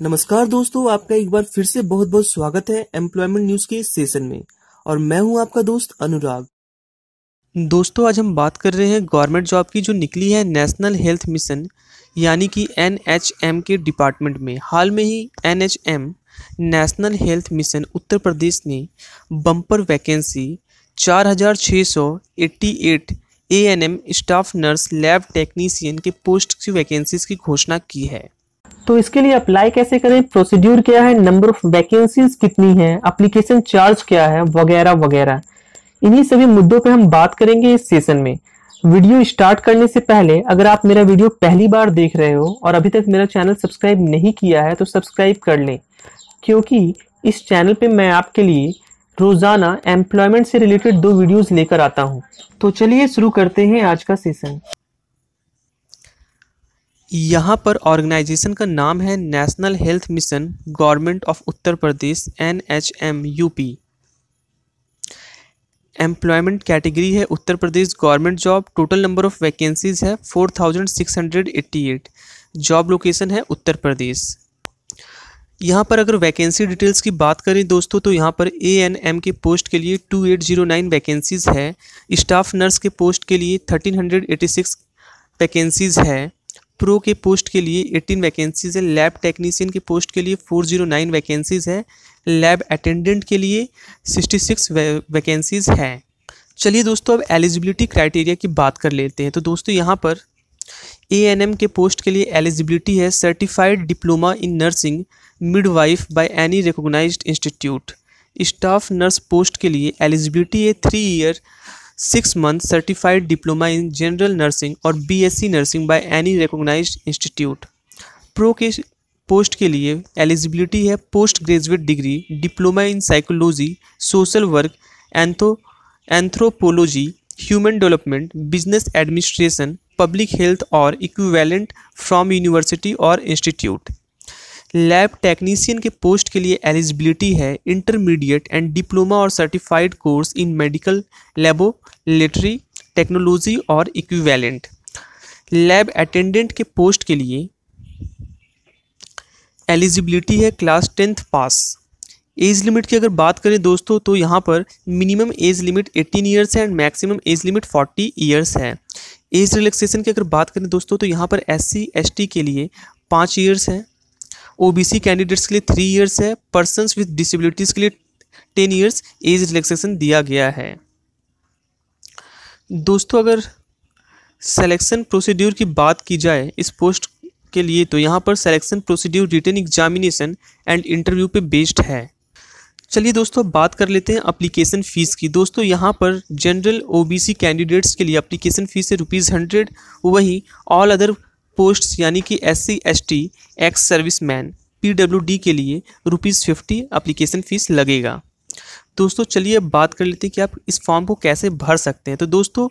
नमस्कार दोस्तों आपका एक बार फिर से बहुत बहुत स्वागत है एम्प्लॉयमेंट न्यूज के सेशन में और मैं हूं आपका दोस्त अनुराग दोस्तों आज हम बात कर रहे हैं गवर्नमेंट जॉब की जो निकली है नेशनल हेल्थ मिशन यानी कि एन के डिपार्टमेंट में हाल में ही N national health mission Uttar Pradesh ने bumper vacancy N M staff nurse lab technician के पोस्ट की वैकेंसीज की घोषणा की है तो इसके लिए अप्लाई कैसे करें प्रोसीड्यूर क्या है नंबर ऑफ वैकेंसीज कितनी है अप्लीकेशन चार्ज क्या है वगैरह वगैरह इन्हीं सभी मुद्दों पर हम बात करेंगे इस सेशन में वीडियो स्टार्ट करने से पहले अगर आप मेरा वीडियो पहली बार देख रहे हो और अभी तक मेरा चैनल सब्सक्राइब नहीं किया है तो सब्सक्राइब कर लें क्योंकि इस चैनल पे मैं आपके लिए रोजाना एम्प्लॉयमेंट से रिलेटेड दो वीडियोस लेकर आता हूँ तो चलिए शुरू करते हैं आज का सेशन यहाँ पर ऑर्गेनाइजेशन का नाम है national health mission government of Uttar Pradesh N H M U P employment category है Uttar Pradesh government job total number of vacancies है four thousand six hundred eighty eight job location है उत्तर प्रदेश यहाँ पर अगर वैकेंसी डिटेल्स की बात करें दोस्तों तो यहाँ पर ए एन एम के पोस्ट के लिए two eight zero nine vacancies है स्टाफ नर्स के पोस्ट के लिए thirteen hundred eighty six vacancies है प्रो के पोस्ट के लिए 18 वैकेंसीज है लैब टेक्नीशियन के पोस्ट के लिए 409 वैकेंसीज है लैब अटेंडेंट के लिए 66 वैकेंसीज हैं चलिए दोस्तों अब एलिजिबिलिटी क्राइटेरिया की बात कर लेते हैं तो दोस्तों यहाँ पर ए के पोस्ट के लिए एलिजिबिलिटी है certified diploma in nursing midwife by any recognise institute staff nurse post के लिए एलिजिबिलिटी है three year six month certified diploma in general nursing और BSc nursing by any recognise institute pro के post के लिए eligibility है post graduate degree diploma in psychology social work antho anthropology human development business administration public health और equivalent from university और institute lab technician के post के लिए eligibility है इंटरमीडिएट एंड डिप्लोमा और certified course in medical laboratory technology और equivalent lab attendant के post के लिए एलिजिबिलिटी है class tenth pass age limit की अगर बात करें दोस्तों तो यहाँ पर मिनिमम एज लिमिट 18 इयर्स है and maximum age limit 40 years है एज रिलैक्सेशन की अगर बात करें दोस्तों तो यहाँ पर एस सी के लिए पाँच ईयर्स हैं ओबीसी कैंडिडेट्स के लिए थ्री इयर्स है पर्सन विद डिसेबिलिटीज़ के लिए टेन इयर्स एज रिलैक्सेशन दिया गया है दोस्तों अगर सेलेक्शन प्रोसीड्यूर की बात की जाए इस पोस्ट के लिए तो यहाँ पर selection procedure written examination and interview पे बेस्ड है चलिए दोस्तों बात कर लेते हैं अप्लीकेशन फ़ीस की दोस्तों यहाँ पर जनरल ओबीसी कैंडिडेट्स के लिए अप्लीकेशन फ़ीस है रुपीज़ हंड्रेड वहीं ऑल अदर पोस्ट्स यानी कि S C S T ex service man P W D के लिए रुपीज़ फिफ्टी अप्लीकेशन फ़ीस लगेगा दोस्तों चलिए अब बात कर लेते हैं कि आप इस फॉर्म को कैसे भर सकते हैं तो दोस्तों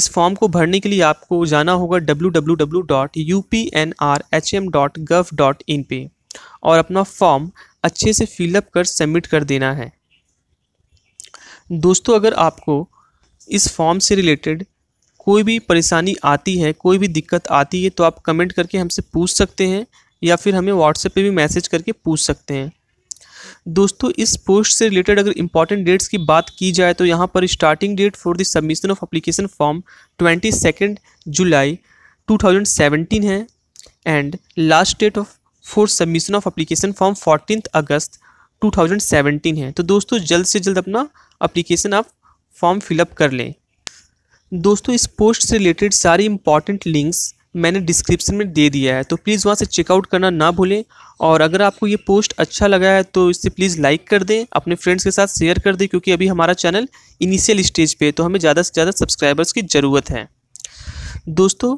इस फॉर्म को भरने के लिए आपको जाना होगा W W W dot U P N R H M dot gov dot in पे और अपना फॉर्म अच्छे से फिलअप कर सबमिट कर देना है दोस्तों अगर आपको इस फॉर्म से रिलेटेड कोई भी परेशानी आती है कोई भी दिक्कत आती है तो आप कमेंट करके हमसे पूछ सकते हैं या फिर हमें व्हाट्सएप पे भी मैसेज करके पूछ सकते हैं दोस्तों इस पोस्ट से रिलेटेड अगर इंपॉर्टेंट डेट्स की बात की जाए तो यहाँ पर starting date for the submission of application form twenty second July two thousand seventeen है and last date of for submission of application form fourteen August two thousand seventeen है तो दोस्तों जल्द से जल्द अपना अप्लीकेशन आप फॉर्म फिलअप कर लें दोस्तों इस पोस्ट से रिलेटेड सारी इंपॉर्टेंट लिंक्स मैंने डिस्क्रिप्शन में दे दिया है तो प्लीज़ वहाँ से चेकआउट करना ना भूलें और अगर आपको ये पोस्ट अच्छा लगा है तो इससे प्लीज़ लाइक कर दें अपने फ्रेंड्स के साथ शेयर कर दें क्योंकि अभी हमारा चैनल इनिशियल स्टेज पे है तो हमें ज़्यादा से ज़्यादा सब्सक्राइबर्स की ज़रूरत है दोस्तों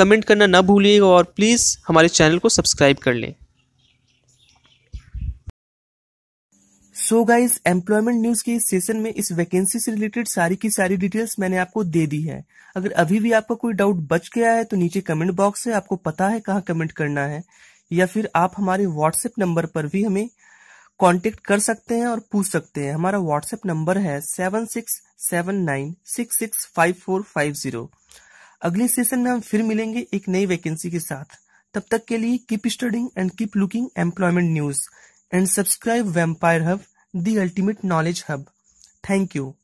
कमेंट करना ना भूलिएगा और प्लीज़ हमारे चैनल को सब्सक्राइब कर लें सो गाइज एम्प्लॉयमेंट न्यूज के इस सेशन में इस वैकेंसी से रिलेटेड सारी की सारी डिटेल्स मैंने आपको दे दी है अगर अभी भी आपका कोई डाउट बच गया है तो नीचे कमेंट बॉक्स है आपको पता है कहाँ कमेंट करना है या फिर आप हमारे व्हाट्सएप नंबर पर भी हमें कांटेक्ट कर सकते हैं और पूछ सकते हैं हमारा व्हाट्सएप नंबर है seven six seven nine six six five four five zero अगले सेशन में हम फिर मिलेंगे एक नई वैकेंसी के साथ तब तक के लिए keep studying and keep looking employment news and subscribe vampire hub the ultimate knowledge hub. Thank you.